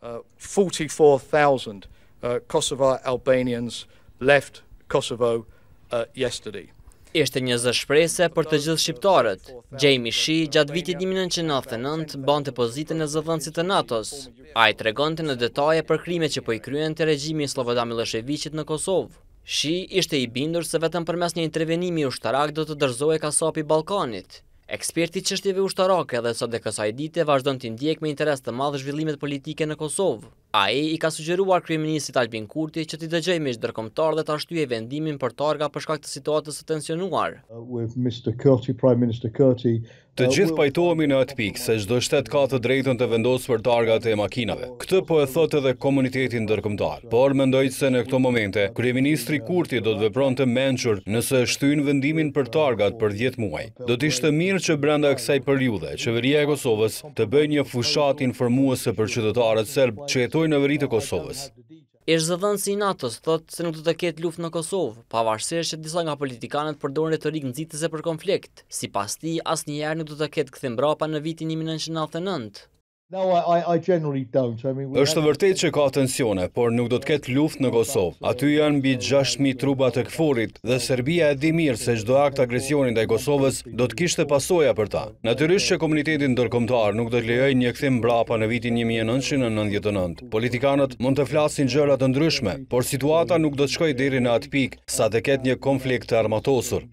uh, 44,000 uh, Kosovo Albanians left Kosovo uh, yesterday. Ishte një zë për të gjithë shqiptarët. Jamie shi, gjatë vitit 1999, bante pozitën e zëvëndësit të NATO-s. A i tregonte në detaje për krime që po i kryen të regjimi Slovoda Miloševiqit në Kosovë. Shi ishte i bindur se vetëm përmes një intervenimi u shtarak do të dërzoj e kasopi Balkanit, Eksperti qështjeve ushtarake dhe sot dhe kësaj dite vazhdojnë të ndjek me interes të madhë zhvillimet politike në Kosovë. A e i ka sugjeruar kriminisit Albin Kurti që t'i dëgjej me dhe t'ashtu e vendimin për targa për shkak të situatës të tensionuar. Uh, uh, të gjithë pajtohemi në atë pikë se gjdo shtetë ka të drejtën të vendosë për targa të e makinave. Këtë po e thotë edhe komunitetin dërkomtar. Por me ndojtë se në këto momente, kriministri Kurti do të vepron të menqur nëse shtyn vendimin për targa të për 10 muaj. Do t'ishtë mirë që brenda kësaj për qeveria e Kosovës të bëjnë një fushat informuese për qytetarët serbë që luftoj në veri të Kosovës. Ishtë zëdhën si natës, thotë se nuk të të ketë luft në Kosovë, pa vashësirë që disa nga politikanët përdojnë retorik nëzitëse për konflikt. Si pas ti, asë njerë nuk të të ketë këthim mbrapa në vitin 1999 është vërtet që ka tensione, por nuk do të ketë luft në Kosovë. Aty janë mbi 6.000 truba të këforit dhe Serbia e di mirë se gjdo akt agresionin dhe Kosovës do të kishtë pasoja për ta. Natyrisht që komunitetin dërkomtar nuk do të lejoj një këthim brapa në vitin 1999. Politikanët mund të flasin gjërat të ndryshme, por situata nuk do të shkoj diri në atë pik sa të ketë një konflikt të armatosur.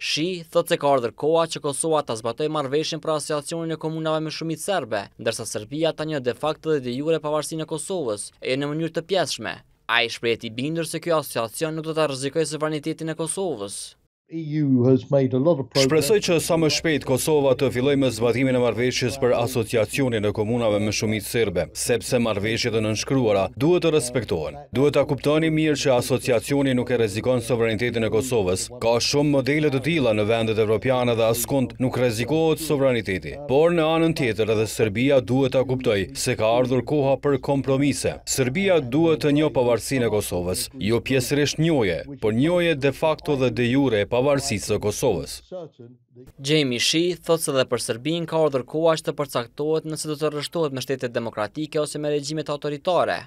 Shi, thot se ka ardhër koha që Kosova të zbatoj marveshin për asociacionin e komunave me shumit serbe, ndërsa Serbia ta një de facto dhe de jure pavarësin e Kosovës e në mënyrë të pjeshme. A i shprejeti bindër se kjo asociacion nuk do të rëzikoj se vanitetin e Kosovës. Shpresoj që sa më shpejt Kosova të filloj me zbatimin e marveshjes për asociacionin e komunave me shumit serbe, sepse marveshjet e nënshkruara duhet të respektohen. Duhet të kuptoni mirë që asociacionin nuk e rezikon sovranitetin e Kosovës. Ka shumë modelet të tila në vendet evropiane dhe askund nuk rezikohet sovraniteti. Por në anën tjetër edhe Serbia duhet të kuptoj se ka ardhur koha për kompromise. Serbia duhet të një pavarësin e Kosovës, jo pjesërisht njoje, por njoje de facto dhe de jure e pa pavarësisë të Kosovës. Gjemi Shi thotë se dhe për Serbin ka ordër koha që të përcaktohet nëse do të rështohet me shtetet demokratike ose me regjimet autoritare.